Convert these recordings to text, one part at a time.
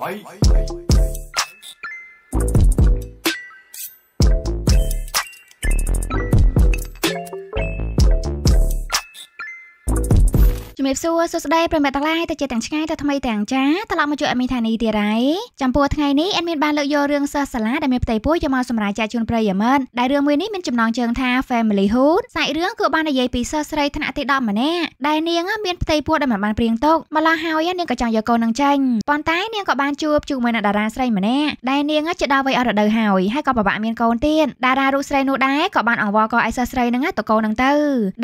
Bye. Bye. ជំរាបសួរសួស្តីប្រិមិត្តទាំងឡាយទៅជាទាំងឆ្ងាយទៅថ្មីទាំងចាត្រឡប់មកជួបអេមីថានីទៀតហើយចំពោះថ្ងៃនេះអេមីបានលើកយករឿងសិស្សសាលាដែលមានផ្ទៃពោះយកមកសម្រាប់ចែកជូនប្រិយមិត្តដែលរឿងមួយនេះមានចំណងជើងថា Familyhood សាច់រឿងគឺបាននិយាយពីសិស្សស្រីថ្នាក់ទី10ម្នាក់ដែលនាងមានផ្ទៃពោះដែលមិនបានព្រៀងទុកម្ល៉េះហើយនាងក៏ចង់យកកូននឹងចេញប៉ុន្តែនាងក៏បានជួបជាមួយនឹងតារាស្រីម្នាក់ដែលនាងជាដល់វ័យអស់រដូវហើយហើយក៏ពិបាកមានកូនទៀតតារារូបស្រីនោះដែរក៏បានអង្វរកឲ្យសិស្សស្រីនឹងទៅកូននឹងទៅ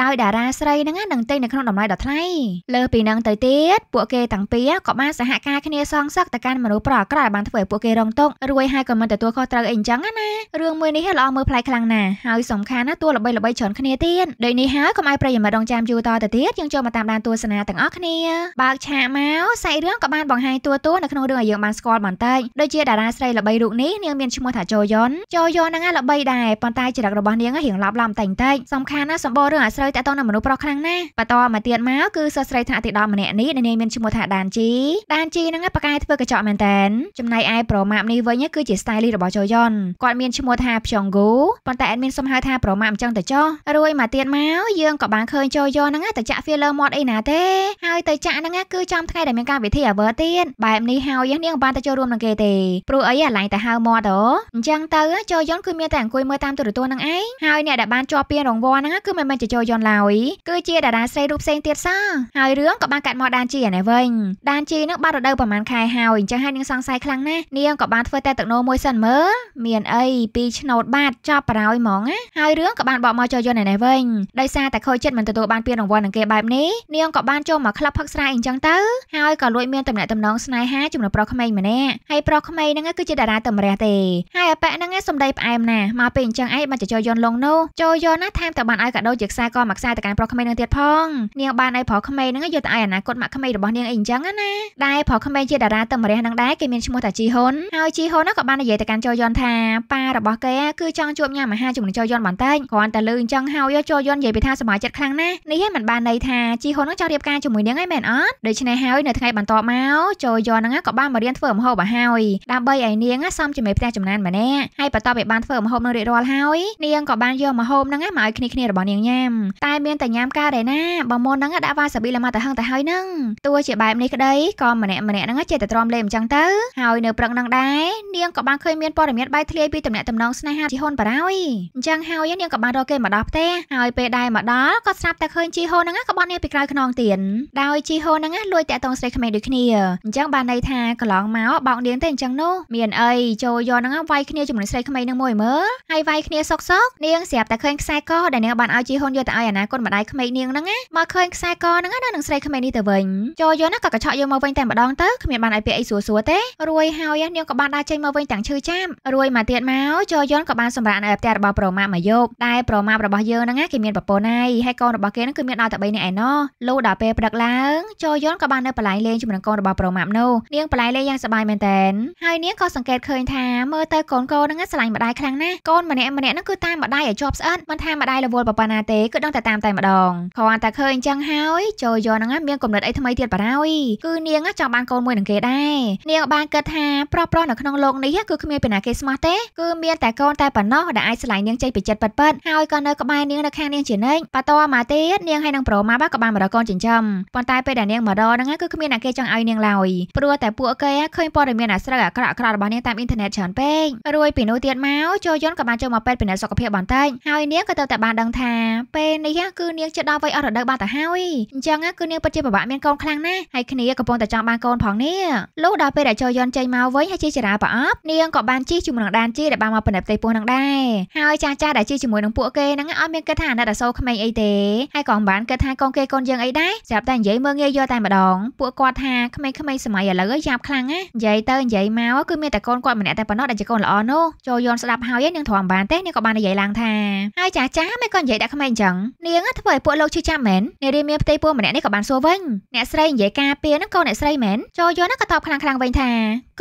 ដោយតារាស្រីនឹងនឹងទិញនៅក្នុងតម្លៃដ៏ថ្លៃលើពីនឹងទៅទៀតពួកគេទាំងពីរក៏បានសហការគ្នាសងសឹកទៅកាន់មនុស្សប្រអក្រក់ឲ្យបានធ្វើឲ្យពួកគេរងទុក្ខរួចហើយក៏មិនទទួលខុសត្រូវអីអញ្ចឹងណារឿងមួយនេះល្អមើលប្លែកខ្លាំងណាស់ហើយសំខាន់ណាស់តួល្បីល្បីច្រើនគ្នាទៀតដូចនេះហើយកុំឲ្យប្រិយមិត្តរងចាំយូរតទៅទៀតយើងចូលមកតាមដានទស្សនាទាំងអស់គ្នា បើកឆាកមកសាច់រឿងក៏បានបង្ហាញតួតួនៅក្នុងរឿងឲ្យយើងបានស្គាល់បន្តិចដូចជាតារាស្រីល្បីរូបនេះនាងមានឈ្មោះថាចូយ៉ុនចូយ៉ុនហ្នឹងល្បីដែរប៉ុន្តែចរិតរបស់នាងរៀងឡាប់ឡាំតែងតែសំខាន់ណាស់សម្បូររឿងអាស្រូវតាក់ទងនឹងមនុស្សប្រុសខ្លាំងណាស់បន្តមកទៀតមកគឺសិស្សស្រីថ្នាក់ទី10ម្នាក់នេះដែលនាងមានឈ្មោះថាដានជីដានជីហ្នឹងប៉ាកែធ្វើកញ្ចក់មែនតែនចំណែកឯប្រមាបនេះវិញគឺជា stylist របស់ចូយ៉ុនគាត់មានឈ្មោះថាភ្យងគូប៉ុន្តែអេដមីនសុំហៅថាប្រមាបអញ្ចឹងទៅចុះរួយមកទៀតមកយើងក៏បានឃើញចូយ៉ុនហ្នឹងទៅចាក់ filler មាត់អីណាទេហើយទៅចាក់ហ្នឹងគឺចំថ្ងៃដែលមានកម្មវិធី Aver ទៀតបែបនេះហើយយើងនាងបានទៅចូលរួមនឹងគេទេព្រោះអីអាឡាញទៅហៅមាត់អូអញ្ចឹងទៅចូយ៉ុនគឺមានតែអង្គុយមើលតាមទូរទស្សន៍ហ្នឹងឯងហើយអ្នកដែលបានជាប់ពានរង្វាន់ហ្នឹងគឺមិនមែនជាចូយ៉ុនឡើយគឺជាតារាស្រីរូបផ្សេងទៀតសោះហើយរឿងក៏បានកាត់មកដានជីនេះវិញដានជីនឹងបានរដូវប្រហែលខែហើយអញ្ចឹងហើយនាងសង្ស័យខ្លាំងណាស់នាងក៏បានធ្វើតែទឹកនោមួយសិនមើលមានអីពីឆ្នោតបាតចប់ប្រោយហ្មងណាហើយរឿងក៏បានបកមកចូលយន្តនេះវិញដោយសារតែខូចចិត្តមិនទទួលបានពានរង្វាន់នឹងគេបែបនេះនាងក៏បានចូលមកក្លឹបផឹកស្រាអីអញ្ចឹងទៅ ហើយក៏លួចមានតំណែងតំណងស្នេហាជាមួយប្រុសក្មេងម្នាក់ហើយប្រុសក្មេងហ្នឹងគឺជាតារាតម្រះទេហើយអប៉ែហ្នឹងសំដីផ្អែមណាស់មកពេលអញ្ចឹងឯងបានចូលយន្តលងនោះចូលយន្តណាថែមទាំងបានឲ្យកាដូជាខ្សែក៏មួយខ្សែទៅកាន់ប្រុសក្មេងនឹងទៀតផងនាងបានឲ្យប្រុសក្មេងក្មេងហ្នឹងយកទៅឯអនាគតម៉ាក់ក្មេងរបស់នាងអីអញ្ចឹងណាដែរព្រោះក្មេងជាតារាទឹមរះហ្នឹងដែរគេមានឈ្មោះថាជីហ៊ុនហើយជីហ៊ុនក៏បាននិយាយទៅកាន់ចោយយនថាប៉ារបស់គេគឺចង់ជួបញ៉ាំអាហារជាមួយនឹងចោយយនបន្តិចគ្រាន់តែលឺអញ្ចឹងហើយចោយយននិយាយពីថាសប្បាយចិត្តខ្លាំងណាស់នេះហ្នឹងមិនបានន័យថាជីហ៊ុនហ្នឹងចង់រៀបការជាមួយនាងឯងមែនអត់ដូច្នេះហើយនៅថ្ងៃបន្តមកចោយយនហ្នឹងក៏បានមករៀនធ្វើម្ហូបអាហារដើម្បីឲ្យនាងសំជាមួយផ្ទះចំណានម្នាក់ហើយបន្ទាប់ពីបានធ្វើម្ហូបនឹងរៀបរាល់ហើយនាងក៏បានយកម្ហូបហ្នឹងមកឲ្យគ្នាគ្នារបស់នាងញ៉ាំតែមានតែញ៉ាំការដែរណាបើមុនហ្នឹងដាក់វ៉ាសាប៊ីប៊ីឡាម៉ាតាហឹងទៅហើយនឹងទោះជាបែបនេះក្តីក៏ម្នាក់ម្នាក់ហ្នឹងចេះតែទ្រាំលេងអញ្ចឹងទៅហើយនៅព្រឹកហ្នឹងដែរនាងក៏បានឃើញមានព័ត៌មានបាយធ្លាយពីតំណែងតំណងស្នេហាជីហ៊ុនបារោយអញ្ចឹងហើយនាងក៏បានរកគេមកដល់ផ្ទះហើយពេលដែរមកដល់ក៏ស្រាប់តែឃើញជីហ៊ុនហ្នឹងក៏បត់នាងពីក្រៅខ្នងទៀតដោយជីហ៊ុនហ្នឹងលួចតាក់ទងស្រីក្មេងដូចគ្នាអញ្ចឹងបានន័យថាកន្លងមកបោកនាងទៅអញ្ចឹងនោះមានអីចូលយកហ្នឹងវាយគ្នាជាមួយនឹងស្រីក្មេងហ្នឹងមួយមើលហើយវាយគ្នាសុកសុកនាងស្រាប់តែឃើញខ្សែកដែលនាងបានឲ្យជីហ៊ុនយកទៅឲ្យអនាគតម្ដាយក្មេងនាងហ្នឹងមកឃើញខ្សែកហ្នឹងហើយនៅនឹងស្រីក្មេងនេះទៅវិញចូលយន់ណាក៏កញ្ឆក់យើងមកវិញតែម្ដងទៅគ្មានបានឲ្យពាក្យអីស្រួលស្រួលទេ រួយហើយនាងក៏បានដើរចេញមកវិញទាំងឈឺចាប់រួយមកទៀតមកចូលយន់ក៏បានសម្រាកនៅផ្ទះរបស់ប្រមាប់មួយយប់ដែលប្រមាប់របស់យើងហ្នឹងគេមាន ប្រពន្ធហើយហើយកូនរបស់គេហ្នឹងគឺមានដល់តែ3នាក់ឯណោះលុះដល់ពេលព្រឹកឡើងចូលយន់ក៏បាននៅបលាយលេងជាមួយនឹងកូនរបស់ប្រមាប់នោះនាងបលាយលេងយ៉ាងសប្បាយមែនតើហើយនាងក៏សង្កេតឃើញថាមើលទៅកូនកូនហ្នឹងស្រឡាញ់ម្ដាយខ្លាំងណាស់កូនម្នាក់ម្នាក់ហ្នឹងគឺតាមម្ដាយឲ្យជាប់ស្អិតមិនថាម្ដាយរវល់ប៉ុណ្ណាទេគឺដឹងតែតាមតែម្ដងគ្រាន់តែឃើញអញ្ចឹងហើយចចូលយកហ្នឹងមានគំនិតអីថ្មីទៀតបារោយគឺនាងចង់បានកូនមួយនឹងគេដែរនាងបានគិតថាប្រុសប្រុសនៅក្នុងលោកនេះគឺគ្មានពីណាគេស្មោះទេគឺមានតែកូនតែប៉ុណ្ណោះដែលអាចឆ្លៃនាងចេញពីចិត្តពិតៗហើយក៏នៅក្បែរនាងនៅខាងនាងជានិច្ចបន្តមកទៀតនាងហើយនឹងប្រមាបក៏បានមករកកូនចិញ្ចឹមប៉ុន្តែពេលដែលនាងមករហ្នឹងគឺគ្មានអ្នកគេចង់ឲ្យនាងឡើយព្រោះតែពួកគេឃើញព័ត៌មានអាស្រូវអាក្រក់អាក្រក់របស់នាងតាមអ៊ីនធឺណិតច្រើនពេករួយពីនោះទៀតមកចូលយន្តក៏បានចូលមកពេទ្យពិនិត្យសុខភាពបន្តិចហើយនាងក៏ទៅតែបានដឹងថាពេលនេះគឺនាងជិតដល់វ័យអស់រដូវបានទៅហើយអញ្ចឹងងគឺនាងពិតជាពិបាកមានកូនខ្លាំងណាស់ហើយគ្នាកំពុងតែចង់បានកូនផងនេះលុះដល់ពេលដែលចូលយន់ចេញមកវិញហើយជាចារាប្រអប់នាងក៏បានជិះជាមួយនឹងដានជីដែលបានមកបណ្ដិតផ្ទៃពោះនឹងដែរហើយចាស់ចាស់ដែលជិះជាមួយនឹងពួកគេហ្នឹងអត់មានគិតថាអាណិតអសូរក្មេងអីទេហើយក៏មិនបានគិតថាកូនគេកូនយើងអីដែរស្រាប់តែនិយាយមើងងាយយកតែម្ដងពួកគាត់ថាក្មេងៗសម័យឥឡូវយ៉ាប់ខ្លាំងណាស់និយាយទៅនិយាយមកគឺមានតែកូនគាត់ម្នាក់តែប៉ុណ្ណោះដែលជាកូនល្អនោះចូលយន់ស្ដាប់ហើយនាងធំបានទេនាងក៏បាននិយាយឡើងថាហើយចាស់ចាស់មិនក៏និយាយដាក់ក្មេងអញ្ចឹងនាងធ្វើឲ្យពួកលោកឈឺចាប់មែននាងរៀនមានផ្ទៃពោះម្នាក់នេះក៏បានសួរវិញអ្នកស្រីនិយាយកការពៀហ្នឹងក៏អ្នកស្រីមែនចូលយល់ហ្នឹងក៏តបខ្លាំងៗវិញថា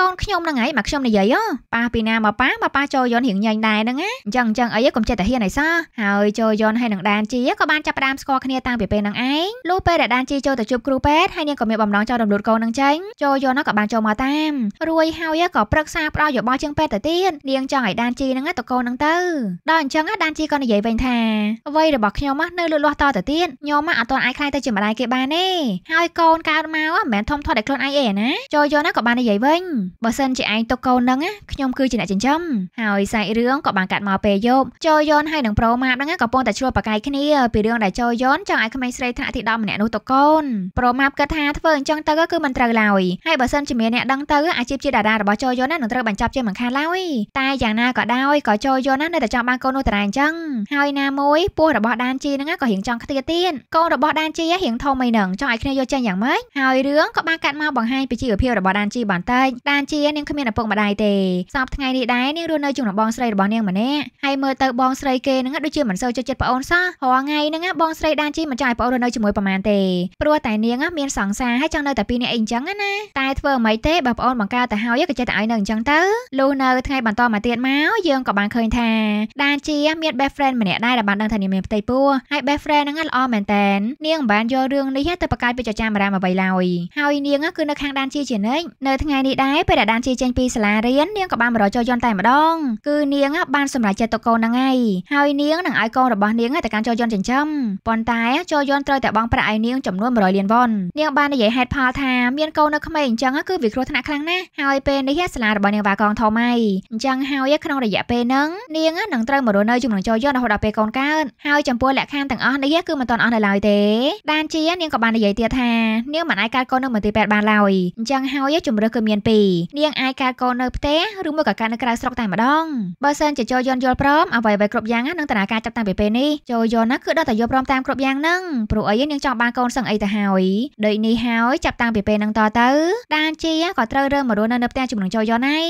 កូនខ្ញុំហ្នឹងហើយមកខ្ញុំនិយាយប៉ាពីណាមកប៉ាមកប៉ាចូលយន់រៀងញែងដែរហ្នឹងណាអញ្ចឹងអញ្ចឹងអីកុំចេះតែហ៊ានអីសោះហើយចូលយន់ហើយនឹងដានជីក៏បានចាប់ផ្ដើមស្គាល់គ្នាតាំងពីពេលហ្នឹងឯងលុះពេលដែលដានជីចូលទៅជួបគ្រូពេទ្យហើយនាងក៏មានបំណងចង់រំលូតកូននឹងចេញចូលយន់ក៏បានចូលមកតាមរួយហើយក៏ប្រឹក្សាផ្ដល់យោបល់ជាងពេទ្យទៅទៀតនាងចង់ឲ្យដានជីហ្នឹងទៅកូនហ្នឹងទៅដល់អញ្ចឹងដានជីក៏និយាយវិញថាអ្វីរបស់ខ្ញុំនៅលូតលាស់តទៅទៀតខ្ញុំអត់ទាន់អាចខ្លាយទៅជាម្ដាយគេបានទេហើយកូនកើតមកមិនមែនធំធាត់តែខ្លួនឯងអីណាចូលយន់ក៏បាននិយាយវិញបើសិនជាឯងទុកកូននឹងណាខ្ញុំគឺជាអ្នកចិញ្ចឹមហើយសាច់រឿងក៏បានកាត់មកពេលយប់ចោយនហើយនឹងប្រូម៉ាបហ្នឹងក៏ប៉ុន្តែឆ្លោះប្រកែកគ្នាពីរឿងដែលចោយនចង់ឲ្យក្មេងស្រីថ្នាក់ទី10ម្នាក់នោះទុកកូនប្រូម៉ាបគិតថាធ្វើអញ្ចឹងទៅគឺមិនត្រូវឡើយហើយបើសិនជាមានអ្នកដឹងទៅអាជីពជាតារារបស់ចោយននឹងត្រូវបញ្ចប់ជាមិនខានឡើយតែយ៉ាងណាក៏ដោយក៏ចោយននៅតែចង់បានកូននោះតារាអញ្ចឹងហើយណាមួយពោះរបស់ដានជីហ្នឹងក៏រៀងចង់ខ្ទាទៀតកូនរបស់ដានជីរៀងធំអីហ្នឹងចង់ឲ្យគ្នាយកចេញយ៉ាងម៉េចហើយរឿងក៏បានកាត់មកបង្ហាញពីជីវភាពរបស់ដានជីបន្តិចដែបានជានាងគ្មានឪពុកម្ដាយទេសពថ្ងៃនេះដែរនាងរស់នៅជាមួយបងស្រីរបស់នាងម្នាក់ហើយមើលទៅបងស្រីគេនឹងដូចជាមិនសូវចូលចិត្តប្អូនសោះរាល់ថ្ងៃហ្នឹងបងស្រីដានជីមិនចង់ឲ្យប្អូនរស់នៅជាមួយប្រមាណទេព្រោះតែនាង មានសង្សារហើយចង់នៅតែពីរនាក់អីអញ្ចឹងណាតែធ្វើអ្មីទេបើប្អូនបង្កើតទៅហើយក៏ចេះតែឲ្យនៅអញ្ចឹងទៅលុះនៅថ្ងៃបន្តមកទៀតមកយើងក៏បានឃើញថាដានជីមាន best friend ម្នាក់ដែរដែលបានដឹងថានាងមានផ្ទៃពោះហើយ best friend ហ្នឹងល្អមែនតែននាងមិនបានយករឿងនេះទៅប្រកាយពីចចាមរាមអ្វីឡើយហើយនាងគឺនៅខាងដានជីជានិច្ចនៅថ្ងៃនេះដែរពេលដែលដានជាចេញពីសាលារៀននាងក៏បានបរោះចូលយន្តតែម្ដងគឺនាង បានសម្រេចចិត្តទៅកូនហ្នឹងហើយហើយនាងនឹងឲ្យកូនរបស់នាងទៅកាន់ចូលយន្តចិញ្ចឹមប៉ុន្តែចូលយន្តត្រូវតែបង់ប្រាក់ឲ្យនាងចំនួន100លានវ៉ុននាងបាននិយាយហេតុផលថាមានកូននៅក្មេងអញ្ចឹងគឺវាគ្រោះថ្នាក់ខ្លាំងណាស់ហើយពេលនេះសាលារបស់នាងវ៉ាកងធំហើយអញ្ចឹងហើយក្នុងរយៈពេលហ្នឹងនាងនឹងត្រូវមករស់នៅជាមួយនឹងចូលយន្តរហូតដល់ពេលកូនកើតហើយចំពោះលក្ខខណ្ឌទាំងអស់នេះគឺមិនទាន់អស់នៅឡើយទេដានជានាងក៏បាននិយាយទៀតថានាងមិនអាចកើតកូននៅមន្ទីរពេទ្យបានឡើយអញ្ចឹងហើយជំរឿសគឺមានពីរនាងអាចកើតកូននៅផ្ទះឬមួយក៏កើតនៅក្រៅស្រុកតែម្ដងបើសិនជាចូលយន់យល់ព្រមអ្វីៗគ្រប់យ៉ាងនឹងតនាការចាប់តាំងពីពេលនេះចូលយន់ណាគឺដល់តែយល់ព្រមតាមគ្រប់យ៉ាងហ្នឹងព្រោះអីនាងចង់បានកូនសឹងអីទៅហើយដូចនេះហើយចាប់តាំងពីពេលហ្នឹងតទៅ ដានជាក៏ត្រូវរើមករស់នៅនៅផ្ទះជាមួយនឹងចូលយន់ហើយ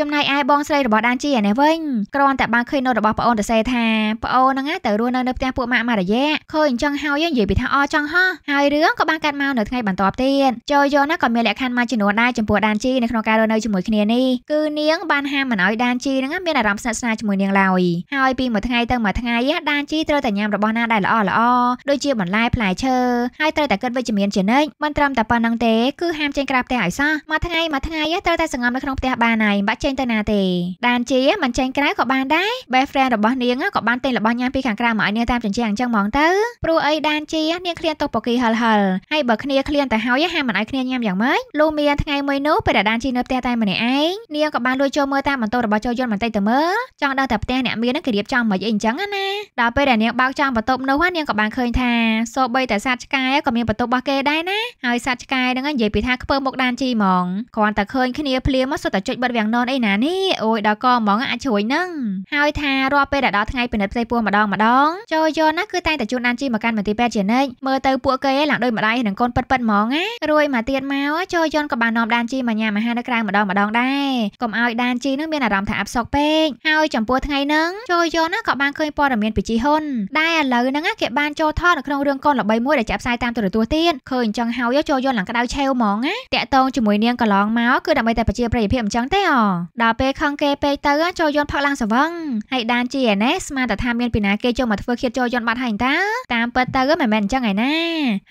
ចំណែកឯបងស្រីរបស់ដានជានេះវិញគ្រាន់តែបានឃើញនៅរបស់ប្អូនតសេថាប្អូនហ្នឹងទៅរស់នៅនៅផ្ទះពួកម៉ាក់មករយៈឃើញអញ្ចឹងហើយនិយាយពីថាអស់ចង់ហោះហើយរឿងក៏បានកាត់មកនៅថ្ងៃបន្ទាប់ទៀតចូលយន់ណាក៏មានលក្ខខណ្ឌមួយចំនួនដែរចំពោះដានជានៅក្នុងការរស់នៅជាមួយគ្នានេះគឺនាងបានហាមមិនឲ្យដានជីនឹងមានអារម្មណ៍ស្និទ្ធស្នាលជាមួយនាងឡើយហើយពីមួយថ្ងៃទៅមួយថ្ងៃដានជីត្រូវតែញ៉ាំរបស់ណាដែលល្អល្អដូចជាបន្លែផ្លែឈើហើយត្រូវតែគិតវិជ្ជមានជានិច្ចមិនត្រឹមតែប៉ុណ្្នឹងទេគឺហាមចេញក្រៅផ្ទះឲ្យសោះមួយថ្ងៃមួយថ្ងៃត្រូវតែសង្ងំនៅក្នុងផ្ទះបានហើយមិនបាច់ចេញទៅណាទេដានជីមិនចេញក្រៅក៏បានដែរ best friend របស់នាងក៏បានទិញរបស់ញ៉ាំពីខាងក្រៅមកឲ្យនាងតាមចិញ្ចៀនអញ្ចឹងហ្មងទៅព្រោះអីដានជីនាងឃ្លានទុកបកីហិលហិលហើយបើគ្នាឃ្លានទៅហើយហាមមិនឲ្យគ្នាញ៉ាំយ៉ាងម៉េចលូមានថ្ងៃមួយនោះពេលដែលដានជីនៅផ្ទះតែម្នាក់ឯងនាងក៏បានលួចចូលមើលតាមបន្ទប់របស់ចូលយន្តបន្តិចទៅមើលចង់ដឹងថាផ្ទះអ្នកមាននឹងគេរៀបចំមិនអីអញ្ចឹងណាដល់ពេលដែលនាងបើកចង់បន្ទប់នោះនាងក៏បានឃើញថាសូម្បីតែសត្វឆ្កែក៏មានបន្ទប់របស់គេដែរណាហើយសត្វឆ្កែហ្នឹងនិយាយពីថាខ្ពើមុខដានជីហ្មងគ្រាន់តែឃើញគ្នាភ្លាមមកសុទ្ធតែចុចបិទវាំងននអីណានេះអូយដល់កហ្មងអាចជ្រួយនឹងហើយថារាល់ពេលដែលដល់ថ្ងៃពិនិត្យផ្ទៃពោះម្ដងម្ដងចូលយន្តណាគឺតែងតែជូនដានជីមកកាន់មន្ទីរពេទ្យជានិច្ចមើលទៅពួកគេឡើងដោយម្ដាយនឹងកូនប៉ិតប៉ិតហ្មងណារួយមកទៀតមកចូលយន្តក៏បាននាំដានជីមកញ៉ាំអាហារនៅក្រៅម្ដងម្ដងដែរកុំឲ្យដានជីនឹងមានអារម្មណ៍ថាអាប់សក់ពេកហើយចំពោះថ្ងៃហ្នឹងចូលយកណាក៏បានឃើញព័ត៌មានពីជីហ៊ុនដែលឥឡូវហ្នឹងគេបានចូលថតនៅក្នុងរឿងកូនល្បីមួយដែលចាក់ផ្សាយតាមទូរទស្សន៍ទៀតឃើញអញ្ចឹងហើយចូលយកឡើងក្តៅឆេវហ្មងណាតាក់តងជាមួយនាងកន្លងមកគឺដើម្បីតែប្រជាប្រិយភាពអញ្ចឹងទេអដល់ពេលខឹងគេពេកទៅចូលយន់ផឹកឡើងសវឹងហើយដានជីឯណេះស្មានតែថាមានពីណាគេចូលមកធ្វើឃាតចូលយន់បាត់ហើយតាតាមពិតទៅមិនមែនអញ្ចឹងឯណា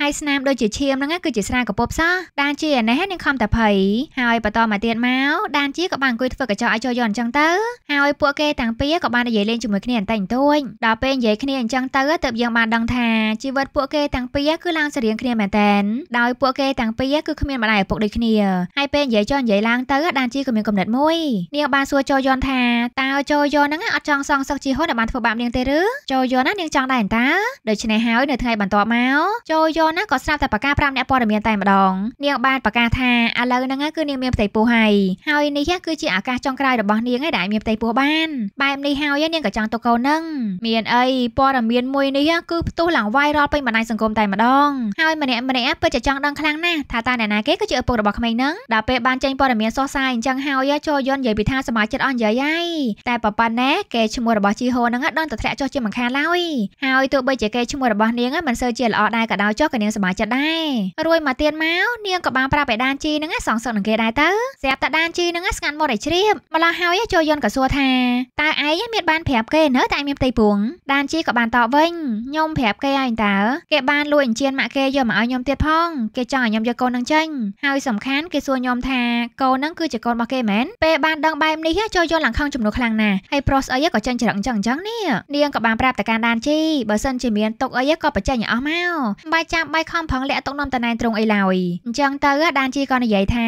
ហើយស្នាមដូចជាឈាមហ្នឹងគឺជាស្រាកពុបសោះដានជីឯណេះនឹងខំតែភ័យហើយបន្តបន្តមកទៀតមកដានជាក៏បានអង្គុយធ្វើកញ្ចក់ឲ្យចូលយល់អញ្ចឹងទៅហើយពួកគេទាំងពីរក៏បាននិយាយលេងជាមួយគ្នាបន្តិចបន្តួចដល់ពេលនិយាយគ្នាអញ្ចឹងទៅទើបយើងបានដឹងថាជីវិតពួកគេទាំងពីរគឺឡើងស្រដៀងគ្នាមែនតើដោយពួកគេទាំងពីរគឺគ្មានម្ដាយឪពុកដូចគ្នាហើយពេលនិយាយចុះនិយាយឡើងទៅដានជាក៏មានកំណត់មួយនាងបានសួរចូលយន់ថាតើចូលយន់ហ្នឹងអត់ចង់សងសឹកជីហ៊ុនឲ្យបានធ្វើបាបនាងទេឬចូលយន់ណានាងចង់ដែរអន្តាដូច្នេះហើយនៅថ្ងៃបន្ទាប់មកចូលយន់ណាក៏ស្រាប់តែប្រកាស5អ្នកព័ត៌មានតែម្ដងនាងបានប្រកាសថាឥឡូវហ្នឹងគឺនាងមានផ្ទៃទពោះហើយហើយនេះគឺជាឱកាសចុងក្រោយរបស់នាងឯងដែលមានផ្ទៃពោះបានបែបនេះហើយនាងក៏ចង់ទៅកូននឹងមានអីព័ត៌មានមួយនេះគឺផ្ទុះឡើង viral ពេញបណ្ដាញសង្គមតែម្ដងហើយម្នាក់ម្នាក់ពិតជាចង់ដឹងខ្លាំងណាស់ថាតើអ្នកណាគេគឺជាឪពុករបស់ក្មេងនឹងដល់ពេលបានចេញព័ត៌មានសោះសាយអញ្ចឹងហើយចូលយន់និយាយពីថាសមាជិកអស់និយាយហើយតែប៉ប៉ុណ្ណេះគេឈ្មោះរបស់ជីហូនឹងដល់តែធ្លាក់ចុះជាមិនខានឡើយហើយទោះបីជាគេឈ្មោះរបស់នាងមិនសូវជាល្អដែរក៏ដោយចុះក៏នាងសមាជិកដែររួយមកទៀតមកនាងក៏បានប្រាប់ឯដានជីនឹងសងសឹកនឹងគេដែរទៅស្រាប់តែដានជីនឹងស្ងាត់មកតែជ្រាបម្ល៉េះហើយចូលយន្តក៏សួរថាតើឯងមានបានប្រាប់គេនៅតែមានផ្ទៃពួងដានជីក៏បានតបវិញខ្ញុំប្រាប់គេហើយតើគេបានលួចអញ្ជើញម៉ាក់គេយកមកឲ្យខ្ញុំទៀតផងគេចង់ឲ្យខ្ញុំយកកូននឹងចេញហើយសំខាន់គេសួរខ្ញុំថាកូននឹងគឺជាកូនរបស់គេមែនពេលបានដឹងបែបនេះចូលយន្តឡើងខឹងចំនួនខ្លាំងណាស់ហើយប្រុសស្អីក៏ចេញច្រឹងចឹងចឹងនេះនាងក៏បានប្រាប់តែការដានជីបើសិនជាមានទុកអីក៏បច្ចេកញអស់មកបាយចាំបាយខំប្រឹងលាក់ទុកនំតណែនត្រង់អីឡើយអញ្ចឹងទៅដានជីក៏និយាយថា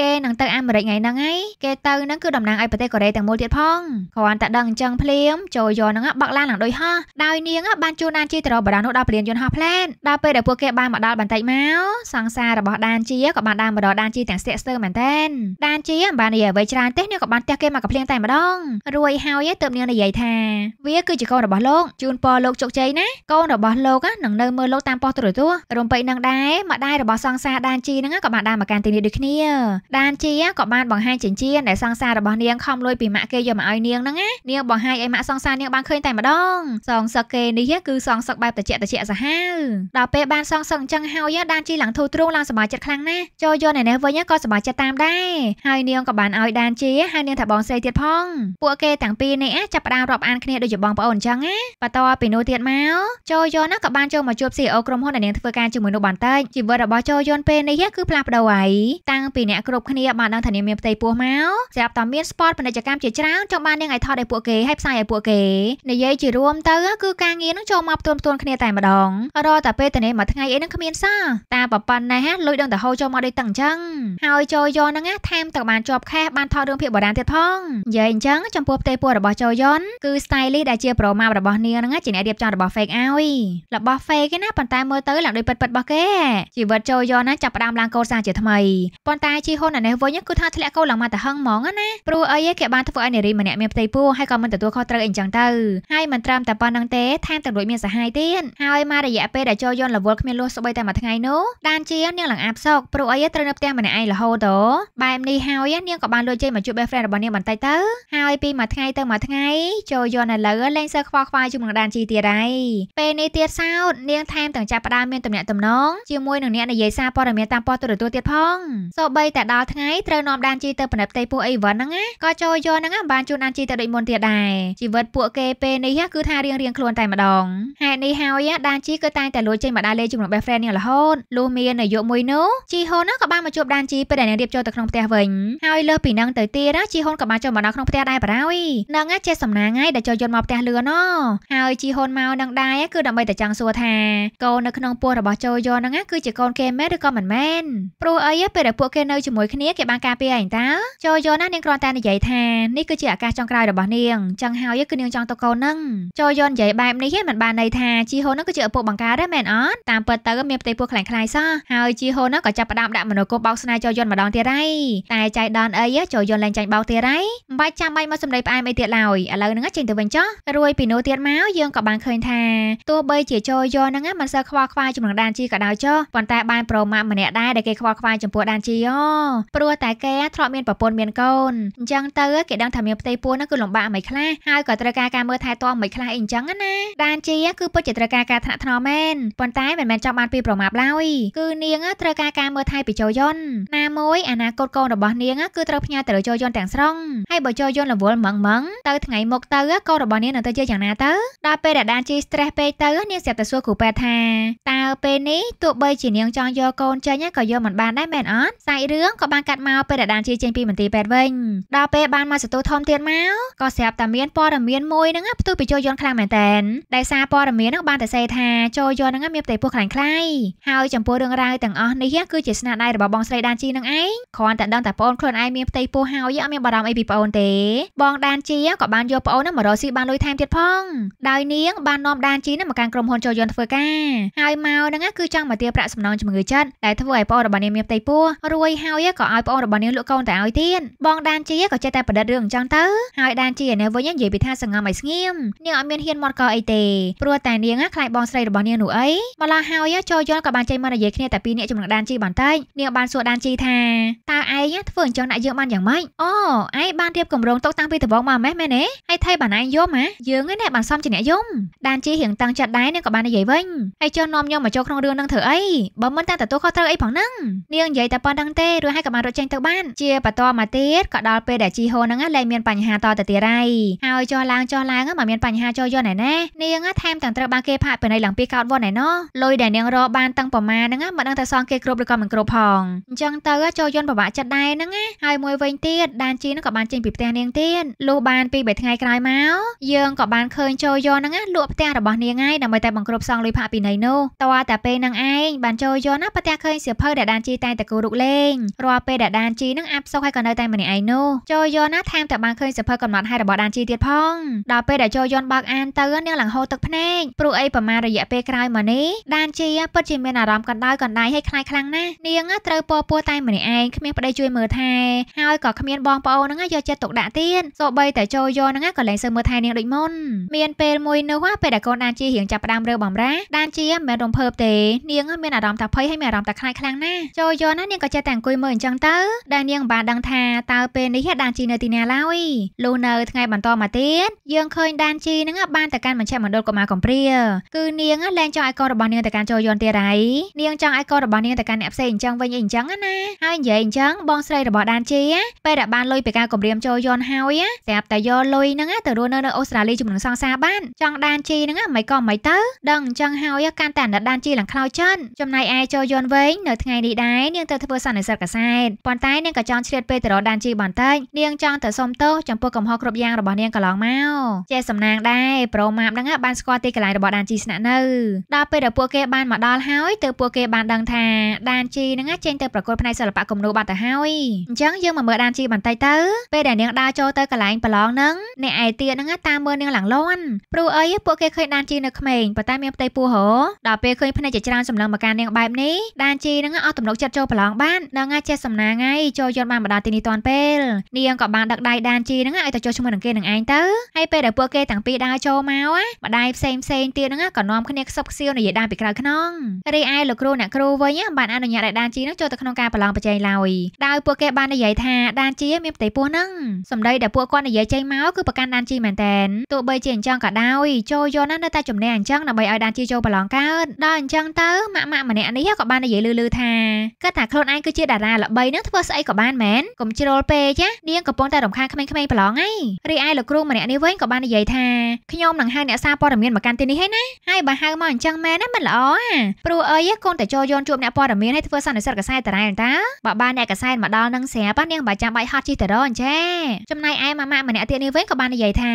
គេនឹងទៅអាមេរិកថ្ងៃហ្នឹងឯងគេទៅហ្នឹងគឺតំណាងឲ្យប្រទេសកូរ៉េទាំងមូលទៀតផងគ្រាន់តែដឹងអញ្ចឹងភ្លាមចូលយកហ្នឹងបាក់ឡានឡើងដោយហោះដោយនាងបានជួនដានជីទៅរកបារាំងនោះដល់ពលានយន្តហោះផ្លែតដល់ពេលដែលពួកគេបានមកដល់បន្តិចមកសង្សាររបស់ដានជីក៏បានដើរមករកដានជីទាំងស្ទាក់ស្ទើរមែនតែនដានជីបាននិយាយអ្វីច្រើនទេនាងក៏បានផ្ទះគេមកកំភ្លៀងតែម្ដងរួយហើយទើបនាងនិយាយថាវាគឺជាកូនរបស់លោកជូនពរលោកជោគជ័យណាកូនរបស់លោកនឹងនៅមើលលោកតាមប៉ុស្តិ៍ទូរទស្សន៍រំពេចនឹងដែរម្ដាយរបស់សង្សារដានជីហ្នឹងក៏បានដើរមកកាន់ទីនេះដូចគ្នាដានបានជាក៏បានបង្ហាញចិញ្ចៀនដែលសង្សាររបស់នាងខំលួយពីម៉ាក់គេយកមកឲ្យនាងហ្នឹងណានាងបង្ហាញឲ្យម៉ាក់សង្សារនាងបានឃើញតែម្ដងសងសឹកគេនេះគឺសងសឹកបែបតិចតិចសាហាវដល់ពេលបានសងសឹកអញ្ចឹងហើយដានជីឡើងធូរទ្រូងឡើងសบายចិត្តខ្លាំងណាស់ចូលយកនៅនេះវិញក៏សบายចិត្តតាមដែរហើយនាងក៏បានឲ្យដានជីហើយនាងថាបងស្រីទៀតផង ពួកគេទាំងពីរនេះចាប់ផ្ដើមរាប់អានគ្នាដូចជាបងប្អូនអញ្ចឹងណាបន្តពីនោះទៀតមកចូលយកណាក៏បានចូលមកជួប CEO ក្រុមហ៊ុនដែលនាងធ្វើការជាមួយនោះបន្តិចជីវិតរបស់ចូលយនពេលនេះគឺផ្លាស់ប្ដូរហើយតាំងពីអ្នកគ្រប់គ្នាគ្នាបានដឹងថានាងមានផ្ទៃពោះមកស្រាប់តែមានស្ពតពាណិជ្ជកម្មជាច្រើនចង់បាននាងឲ្យថតឲ្យពួកគេឲ្យផ្សាយឲ្យពួកគេនិយាយជារួមទៅគឺការងារនឹងចូលមកផ្ទួនផ្ទួនគ្នាតែម្ដងរត់តែពេលទៅនេះមួយថ្ងៃអីនឹងគ្មានសោះតាប៉ប៉ុណ្ណេះលុយដឹងតែហូរចូលមកដូចតឹងអញ្ចឹងហើយចូលយកនឹងថែមទៅបានជាប់ខេះបានថតរឿងភាពបុរាណទៀតផងនិយាយអញ្ចឹងចំពោះផ្ទៃពោះរបស់ចូលយន់គឺ Stylie ដែលជាប្រមាបរបស់នាងហ្នឹងជាអ្នករៀបចំរបស់ Fake ឲ្យរបស់ Fake គេណាប៉ុន្តែមើលទៅឡើងដូចពិតៗរបស់គេជីវិតចូលយន់ណាចាប់ផ្ដើមឡើងកោតសាជាថ្មីប៉ុន្តែជីហ៊ុនអានេះនេះវិញគឺថាធ្លាក់កោឡើងមកតែហឹងហ្មងណាព្រោះអីគេបានធ្វើឲ្យនារីម្នាក់មានផ្ទៃពោះហើយក៏មិនទទួលខុសត្រូវអីចឹងទៅហើយមិនត្រឹមតែប៉ុណ្្នឹងទេថែមទាំងរួចមានសហាយទៀតហើយមករយៈពេលដែលចូលយន្តរវល់គ្មានលួសស្បីតែមួយថ្ងៃនោះដានជានាងឡើងអាបសោកព្រោះអីត្រូវនៅផ្ទះម្នាក់ឯងរហូតទៅបែបនេះហើយនាងក៏បានលួចចេញមកជួប best friend របស់នាងបន្តិចទៅហើយពីមួយថ្ងៃទៅមួយថ្ងៃចូលយន្តឥឡូវលែងសើខ្វល់ខ្វាយជាមួយនឹងដានជីទៀតហើយពេលនេះទៀតសោតនាងថែមទាំងចាប់ផ្ដើមមានទំនាក់ទំនងជាមួយនឹងអ្នកនិយាយសារព័ត៌មានតាមប៉ុស្តិ៍ទូរទស្សន៍ទៀតផងសូម្បីតែដល់ថ្ងៃថ្ងៃត្រូវនាំដានជីទៅពិនិត្យផ្ទៃពោះអីវ៉ាន់ហ្នឹងណាក៏ចូលយកហ្នឹងបានជូនដានជីទៅដូចមុនទៀតដែរជីវិតពួកគេពេលនេះគឺថារៀងរៀងខ្លួនតែម្ដងហេតុនេះហើយដានជីគឺតែងតែលួចចេញមកដើរលេងជាមួយ best friend នាងរហូតលុះមានអាយុមួយនោះជីហ៊ុនក៏បានមកជួបដានជីពេលដែលនាងរៀបចូលទៅក្នុងផ្ទះវិញហើយលើសពីនឹងទៅទៀតជីហ៊ុនក៏បានចូលមកដល់ក្នុងផ្ទះដែរបារោយនឹងចេះសំណាងហើយដែលចូលយន្តមកផ្ទះលឿនណហើយជីហ៊ុនមកនឹងដែរគឺដើម្បីតែចង់សួរថាកូននៅក្នុងពោះរបស់ចូលយន្តហ្នឹងគឺជាកូនគេមែនឬក៏មិនមែនព្រោះអីពេលដែលពួកគេនៅជាមួយគ្នាគ្នាគេបានការពារឯងតាចូលយកណានាងគ្រាន់តែនិយាយថានេះគឺជាឱកាសចុងក្រោយរបស់នាងចឹងហើយគឺនាងចង់ទៅកូននឹងចូលយកនិយាយបែបនេះឯងមិនបានន័យថាជីហូននឹងគឺជាឪពុកបង្ការដែរមែនអត់តាមពិតទៅមានផ្ទៃពោះខ្លាំងខ្លាយសោះហើយជីហូននឹងក៏ចាប់ផ្ដើមដាក់មនោគមបោកស្នាចូលយន់ម្ដងទៀតហើយតែចៃដនអីចូលយន់លែងចាញ់បោកទៀតហើយមិនបាច់ចាំបាច់មកសម្ដីផ្អែមអីទៀតឡើយឥឡូវនឹងចេញទៅវិញចុះរួយពីនោះទៀតមកយើងក៏បានឃើញថាទោះបីជាចូលយន់នឹងមិនសូវខ្វល់ខ្វាយចំនឹងដានជីក៏ដោយចុះប៉ុន្តែបានប្រមាថម្នាក់ដែរដែលគេខ្វល់ខ្វាយចំពោះដានជីអូព្រោះតែគេធ្លាប់មានប្រពន្ធមានកូនអញ្ចឹងទៅគេដឹងថាមានផ្ទៃពោះនោះគឺលំបាកមិនខ្លះហើយក៏ត្រូវការការមើលថែទាំមិនខ្លះអីអញ្ចឹងណាដានជាគឺពិតជាត្រូវការការថ្នាក់ថ្នមមែនប៉ុន្តែមិនមែនចង់បានពីប្រមាបឡើយគឺនាងត្រូវការការមើលថែពីជោយន្តណាមួយអនាគតកូនរបស់នាងគឺត្រូវផ្ញើទៅលើជោយន្តទាំងស្រុងហើយបើជោយន្តរវល់ម៉ងម៉ងទៅថ្ងៃមុខទៅកូនរបស់នាងនឹងទៅជាយ៉ាងណាទៅដល់ពេលដែលដានជា stress ពេកទៅ នាងស្រាប់តែសួរគ្រូពេទ្យថាតើពេលនេះទោះបីជានាងចង់យកកូនចេញក៏យកមិនបានដែរមែនអត់សាច់រឿងក៏បានបានកាត់មកពេលដែលដានជាចេញពីមន្ទីរពេទ្យវិញដល់ពេលបានមកទទួលធំទៀតមកក៏ស្រាប់តែមានព័ត៌មានមួយហ្នឹងផ្ទុយពីចូលយន្តខ្លាំងមែនតែនដែលសារព័ត៌មានហ្នឹងបានតែសេថាចូលយន្តហ្នឹងមានផ្ទៃពោះខ្លាំងខ្លាយហើយចំពោះរឿងរ៉ាវទាំងអស់នេះគឺជាស្នាដៃរបស់បងស្រីដានជីនឹងឯងគ្រាន់តែដឹងតែប្អូនខ្លួនឯងមានផ្ទៃពោះហើយអត់មានបារម្ភអីពីប្អូនទេ បង ដានជីក៏បានយកប្អូនហ្នឹងមករកស៊ីបានលុយថែមទៀតផងដោយនាងបាននាំដានជីហ្នឹងមកកាន់ក្រុមហ៊ុនចូលយន្តធ្វើការហើយមកហ្នឹងគឺចង់មកទារប្រាក់សំណងជំងឺចិត្តដែលធ្វើឲ្យប្អូនរបស់នាងមានផ្ទៃពោះរួយហើយក៏ឲ្យប្អូនរបស់នាងលក់កូនទៅឲ្យទៀតបងដានជាក៏ចេះតែប្រឌិតរឿងអញ្ចឹងទៅហើយដានជានេះវិញនិយាយពីថាសង្ងំឲ្យស្ងៀមនាងអត់មានហ៊ានមកកអីទេព្រោះតែនាងខ្លាចបងស្រីរបស់នាងនោះអីម្ល៉េះហើយចូលយល់ក៏បានចេញមកនិយាយគ្នាតែពីរនាក់ចំណងដានជីបន្តិចនាងបានសួរដានជីថាតើឯងធ្វើអញ្ចឹងដាក់យើងបានយ៉ាងម៉េចអូឯងបានរៀបគម្រោងទុកតាំងពីដំបូងមកម៉េះមែនទេហើយថៃបានឯងយំហ៎យើងហ្នឹងបានសំជាអ្នកយំដានជីរៀងតាំងចិត្តដែរនាងក៏បាននិយាយវិញហើយចុះនាំញោមមកចូលក្នុងរឿងនឹងធ្វើអីបើមិនតែទទួលខុសត្រូវអីផងហ្នឹងនាងនិយាយតែប៉ុណ្្នឹងទេរួចហើយក៏បានមិនរត់ចេញទៅបានជាបន្តមកទៀតក៏ដល់ពេលដែលជីហូហ្នឹងលែងមានបញ្ហាតទៅទៀតហើយហើយចុះឡើងចុះឡើងមិនមានបញ្ហាចុះយន់ឯណេះនាងថែមទាំងត្រូវបានគេផាកពិន័យឡើងពីកោតវណ្ណឯណោះលុយដែលនាងរកបានតាំងប្រមាណហ្នឹងមិនដឹងថាសងគេគ្រប់ឬក៏មិនគ្រប់ផងអញ្ចឹងទៅចុះយន់ពិបាកចិត្តដែរហ្នឹងហើយមួយវិញទៀតដានជីហ្នឹងក៏បានចេញពីផ្ទះនាងទៀតលុះបានពី3ថ្ងៃក្រោយមកយើងក៏បានឃើញចុះយន់ហ្នឹងលក់ផ្ទះរបស់នាងឯងដើម្បីតែបង្គ្រប់សងលុយផាកពិន័យនោះតើតែពេលហ្នឹងឯងបានចុះយន់ណាប្រទះឃើញសៀវភៅដែលដានជីតែតកូរុកលេងរាល់ពេលដែលដានជីនឹងអាប់សុខហើយក៏នៅតែម្នាក់ឯងនោះចូលយន់ណាថែមទាំងបានឃើញសិភើកំណត់ហេតុរបស់ដានជីទៀតផងដល់ពេលដែលចូលយន់បើកអានទៅនាងឡើងហូរទឹកភ្នែកព្រោះអីប្រមាណរយៈពេលក្រោយមកនេះដានជីពិតជាមានអារម្មណ៍កណ្ដៅកណ្ដាយហើយខ្លាចខ្លាំងណាស់នាងត្រូវពពោះតែម្នាក់ឯងគ្មានប្តីជួយមើលថែហើយក៏គ្មានបងប្អូនហ្នឹងយកចិត្តទុកដាក់ទៀតសូម្បីតែចូលយន់ហ្នឹងក៏លែងសើមើលថែនាងដូចមុន មានពេលមួយនោះពេលដែលកូនដានជីរៀងចាប់ផ្ដើមរើបំរាដានជីមិនរំភើបទេនាងមានអារម្មណ៍ថាភ័យហើយមានអារម្មណ៍ថាខ្លាចខ្លាំងណាស់ចូលយន់ណានាងក៏ចេះតែអង្គុយមើលអញ្ចឹងទៅដែលនាងបានដឹងថាតើពេលនេះដានជីនៅទីណាឡើយលុះនៅថ្ងៃបន្តមកទៀតយើងឃើញដានជីនឹងបានទៅកាន់មជ្ឈមណ្ឌលកុមារកំព្រាគឺនាងលែងចង់ឲ្យកូនរបស់នាងទៅកាន់ចូលយន្តទៀតហើយនាងចង់ឲ្យកូនរបស់នាងទៅកាន់អ្នកផ្សេងអញ្ចឹងវិញអីអញ្ចឹងណាហើយនិយាយអញ្ចឹងបងស្រីរបស់ដានជីពេលដែលបានលុយពីការគម្រាមចូលយន្តហើយស្រាប់តែយកលុយហ្នឹងទៅរស់នៅនៅអូស្ត្រាលីជាមួយនឹងសង្សារបានចង់ដានជីហ្នឹងមិនក៏មិនទៅដឹងអញ្ចឹងហើយកាន់តែអាណិតដានជីឡើងខ្លោចចិនចំណែកឯចូលយន្តវិញនៅថ្ងៃនេះដែរនាងទៅធ្វើសន្និសីទកសែតតប៉ុន្តែនាងក៏ចង់ឆ្លៀតពេលទៅរកដានជីបន្តិចនាងចង់ទៅសុំទោសចំពោះកំហុសគ្រប់យ៉ាងរបស់នាងកន្លងមកចេះសំណាងដែរប្រូម៉ាបហ្នឹងបានស្គាល់ទីកន្លែងរបស់ដានជីស្នាក់នៅដល់ពេលដែលពួកគេបានមកដល់ហើយទើបពួកគេបានដឹងថាដានជីហ្នឹងចេញទៅប្រកួតផ្នែកសិល្បៈគំនូរបាត់ទៅហើយអញ្ចឹងយើងមកមើលដានជីបន្តិចទៅពេលដែលនាងដើរចូលទៅកន្លែងប្រឡងហ្នឹងអ្នកឯទៀតហ្នឹងតាមមើលនាងឡើងលាន់ព្រោះអីពួកគេឃើញដានជីនៅក្មេងប៉ុន្តែមានផ្ទៃពោះហោដល់ពេលឃើញភ្នែកជាច្រើនសម្លឹងមកការនាងបែបនេះដានជីហ្នឹងអត់ទំនុកចិត្តចូលប្រឡងបាននឹងចេះសសំណាងហើយចូលយត់បានម្ដងទីនេះតាន់ពេល នាងក៏បានដឹកដៃដានជីហ្នឹងឲ្យទៅចូលជាមួយនឹងគេនឹងឯងទៅហើយពេលដែលពួកគេទាំងពីរដើរចូលមកម្ដាយផ្សេងផ្សេងទៀតហ្នឹងក៏នាំគ្នាខ្សឹបខ្សៀវនិយាយដើរពីក្រៅខ្នងរីឯលោកគ្រូអ្នកគ្រូវិញបានអនុញ្ញាតឲ្យដានជីហ្នឹងចូលទៅក្នុងការប្រឡងប្រជែងឡើយដោយពួកគេបាននិយាយថាដានជីមានផ្ទៃពោះហ្នឹងសម្ដីដែលពួកគាត់និយាយចេញមកគឺប្រកាន់ដានជីមែនតែនទោះបីជាអញ្ចឹងក៏ដោយ ចូលយន់នៅតែចំណេះអញ្ចឹងដើម្បីឲ្យដានជីចូលប្រឡងកើតដល់អញ្ចឹងទៅម៉ាក់ម៉ាក់ម្នាក់នេះក៏បាននិយាយលឺលឺថាគាត់ថាខ្លួនឯងគឺជាតារាល្បីបីនឹងធ្វើស្អីក៏បានមែនកុំជ្រុលពេកណានាងកំពុងតែរំខានក្មេងៗប្រឡងហើយរីឯលោកគ្រូម្នាក់នេះវិញក៏បាននិយាយថាខ្ញុំនឹងហៅអ្នកសារព័ត៌មានមកកាន់ទីនេះហើយណាហើយបើហៅមកអញ្ចឹងមែនណាមិនល្អអាព្រោះអីកូនតែចូលយន់ជួបអ្នកព័ត៌មានឲ្យធ្វើសន្និសីទកសែតរ៉ែតាបើបានអ្នកកសែតមកដល់នឹងស្រាប់ណានាងបើចាំបាច់ហត់ជិះតរអញ្ចេះចំណែកឯម៉ាម៉ាក់ម្នាក់ទៀតនេះវិញក៏បាននិយាយថា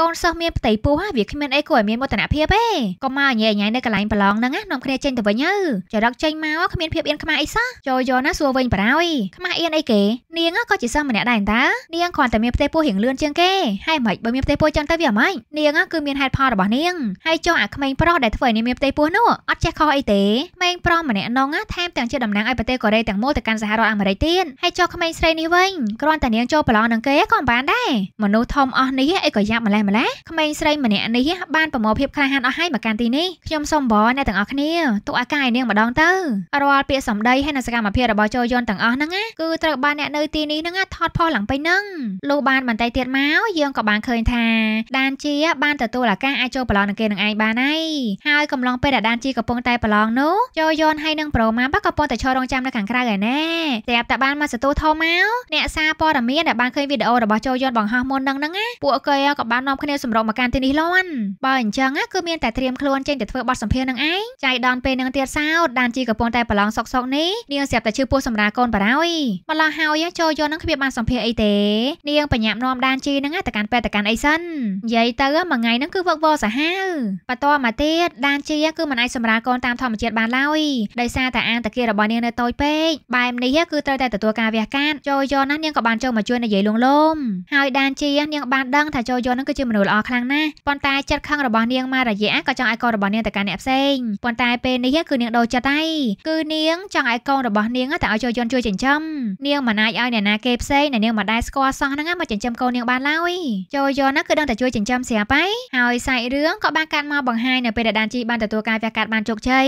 កូនសិស្សមានផ្ទៃពោះហើយវាគ្មានអីគួរឲ្យមានមោទនភាពទេកុំមកញ៉ែញ៉ៃនៅកន្លែងប្រឡងហ្នឹងណានាំគ្នាចេញទៅវិញទៅចរិតចេញមកគ្មានភាពអៀនខ្មាស់អីសោះចូលយកណាសួរវិញបារោយយខ្មាស់អៀនអីគេនាងក៏ជាសិស្សម្នាក់ដែរតានាងគ្រាន់តែមានផ្ទៃពោះរៀងលឿនជាងគេហើយមិនបើមានផ្ទៃពោះចឹងទៅវាមិននាងគឺមានហេតុផលរបស់នាងហើយចុះអាក្មេងប្រុសដែលធ្វើឲ្យនាងមានផ្ទៃពោះនោះអត់ចេះខុសអីទេក្មេងប្រុសម្នាក់នងថែមទាំងជាតំណាងឲ្យប្រទេសកូរ៉េទាំងមូលទៅកាន់សហរដ្ឋអាមេរិកទៀតហើយចុះក្មេងស្រីនេះវិញគ្រាន់តែនាងចូលប្រឡងនឹងគេក៏មិនបានដែរមនុស្សធំអស់នេះអីក៏យ៉ាប់ម្លេះម្លេះក្មេងស្រីម្នាក់នេះបានប្រមូលភាពក្លាហានអស់ហើយមកកាន់ទីនេះខ្ញុំសូមបរអ្នកទាំងអស់គ្នាទុកអាកាយនាងម្ដងទៅរាល់ពាក្យសម្ដីហើយនិងសកម្មភាពរបស់ចូលយន្តទាំងអស់ស់ហ្នឹងណាគឺត្រូវបានអ្នកនៅទីនេះហ្នឹងថតផុសឡើងពេញហ្នឹងលុះបានបន្តិចទៀតមកយើងក៏បានឃើញថាដានជា បានទទួលឱកាសអាចចូលប្រឡងនឹងគេនឹងឯងបានហើយហើយកំឡុងពេលដែលដានជាកំពុងតែប្រឡងនោះចូលយន់ហើយនឹងប្រមាបក៏ប៉ុន្តែឈររងចាំនៅខាងក្រៅឯណែតែតែបានមកសតូធំមកអ្នកសារព័ត៌មានដែលបានឃើញវីដេអូរបស់ចូលយន់បង្ហោះមុនហ្នឹងហ្នឹងណាពួកគេក៏បាននាំគ្នាសម្រុកមកកាន់ទីនេះលន់បើអញ្ចឹងគឺមានតែត្រៀមខ្លួនចេញទៅធ្វើបទសម្ភាសន៍នឹងឯងចៃដនពេលនឹងទៀតសោតដានជាកំពុងតែប្រឡងសុកសុកនេះនាងស្រាប់តែជឿពោះសម្រាប់កូនបាក្រោយម្ល៉េះហើយចូលយកនឹងគ្មានបានសម្ភារអីទេ នាងបញ្ញាប់នាំដានជីនឹងទៅកាន់ពេទ្យទៅកាន់អីសិននិយាយទៅមួយថ្ងៃនឹងគឺវឹកវរសាហាវបន្តមកទៀតដានជីគឺមិនអាចសម្រាលកូនតាមធម្មជាតិបានឡើយដោយសារតែអានតាគីរបស់នាងនៅតូចពេកបែបនេះគឺត្រូវតែទទួលការវះកាត់ចូលយកណានាងក៏បានចូលមកជួយនិយាយលួងលោមហើយដានជីនាងបានដឹងថាចូលយកនឹងគឺជាមនុស្សល្អខ្លាំងណាស់ប៉ុន្តែចិត្តខឹងរបស់នាងមករយៈក៏ចង់ឲ្យកូនរបស់នាងទៅកាន់អ្នកផ្សេងប៉ុន្តែពេលនេះគឺនាងដូរចិត្តហើយគឺនាងចង់ឲ្យកូនរបស់នាងតែឲ្យចូលយន់ជួយចិចិញ្ចឹមនាងមិនអាចឲ្យអ្នកណាគេផ្សេងអ្នកនាងមិនដែលស្គាល់សោះហ្នឹងមកចិញ្ចឹមកូននាងបានឡើយចូលយន់ណាគឺដឹងតែជួយចិញ្ចឹមស្រាប់ហើយហើយសាច់រឿងក៏បានកាត់មកបង្ហាញនៅពេលដែលដានជីបានទទួលការវះកាត់បានជោគជ័យ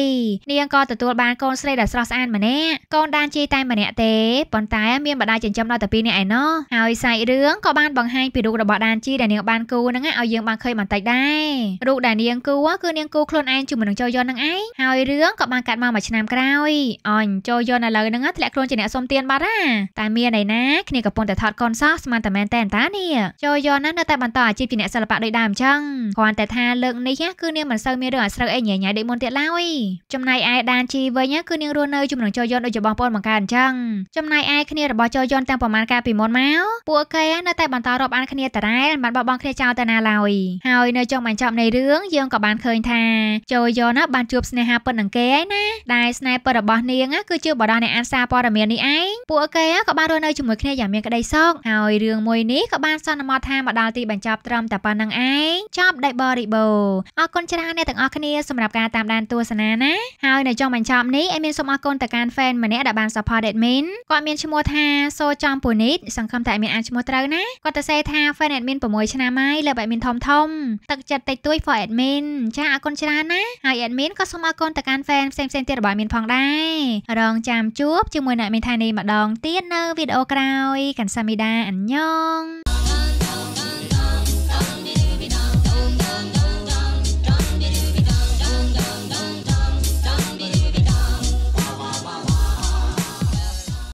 នាងក៏ទទួលបានកូនស្រីដែលស្រស់ស្អាតម្នាក់កូនដានជីតែម្នាក់ទេប៉ុន្តែមានម្ដាយចិញ្ចឹមដល់តែពីរនាក់ឯណោះហើយសាច់រឿងក៏បានបង្ហាញពីរូបរបស់ដានជីដែលនាងបានគូហ្នឹងឲ្យយើងបានឃើញបន្តិចដែររូបដែលនាងគូគឺនាងគូខ្លួនឯងជាមួយនឹងចូលយន់ហ្នឹងឯងហើយរឿងក៏បានកាត់មកមួយឆ្នាំក្រោយអញចូលយន់ឥឡូវហ្នឹងធ្លាក់ខ្លួនជាអ្នកសុំទានបាត់ណាតែមានឯណាគ្នាកំពុងតែថតកូនសោះស្មានតែមែនតែតានេះចូលយកណាស់នៅតែបន្តអាជីពជាអ្នកសិល្បៈដូចដើមអញ្ចឹងគ្រាន់តែថាលើកនេះគឺនាងមិនសូវមានរឿងអាស្រូវអីញញ៉ៃដូចមុនទៀតឡើយចំណែកឯដានជីវិញគឺនាងរស់នៅជាមួយនឹងចូលយន់ដូចជាបងប្អូនបង្កើតអញ្ចឹងចំណែកឯគ្នារបស់ចូលយន់ទាំងប្រមាណកាលពីមុនមកពួកគេនៅតែបន្តរាប់អានគ្នាតារ៉ែមិនបានបបងគ្នាចោលទៅណាឡើយហើយនៅចុងបញ្ចប់នៃរឿងយើងក៏បានឃើញថាចូលយន់បានជួបស្នេហាពិតនឹងគេហើយណាដែលស្នេហ៍ពិតរបស់នាងគឺជាបរិះអ្នកអានសារព័ត៌មាននេះឯងពួកគេក៏បានរស់នៅជាមួយគ្នាយ៉ាងមានក្តីសុខហើយរឿងមួយនេះក៏បានសន្មតថាមកដល់ទីបញ្ចប់ត្រឹមតែប៉ុណ្្នឹងឯងចប់ដោយបរិបូរអរគុណច្រើនអ្នកទាំងអស់គ្នាសម្រាប់ការតាមដានទស្សនាណាហើយនៅចុងបញ្ចប់នេះអេមានសូមអរគុណទៅកាន់ fan ម្នាក់ដែលបាន support admin គាត់មានឈ្មោះថាសូចំពូនីតសង្ឃឹមថាអេមានអានឈ្មោះត្រូវណាគាត់ទៅសេថា fan admin 6ឆ្នាំហើយលើបែបមានធំធំទឹកចិត្តតិចតួច for admin ចាអរគុណច្រើនណាហើយ admin ក៏សូមអរគុណទៅកាន់ fan ផ្សេងៗទៀតរបស់មានផងដែររងចាំជួបជាមួយអ្នកមានថ្ងៃនេះម្ដងទៀតនៅវីដេអូក្រោយកាន់សាមីដាអញ្ញង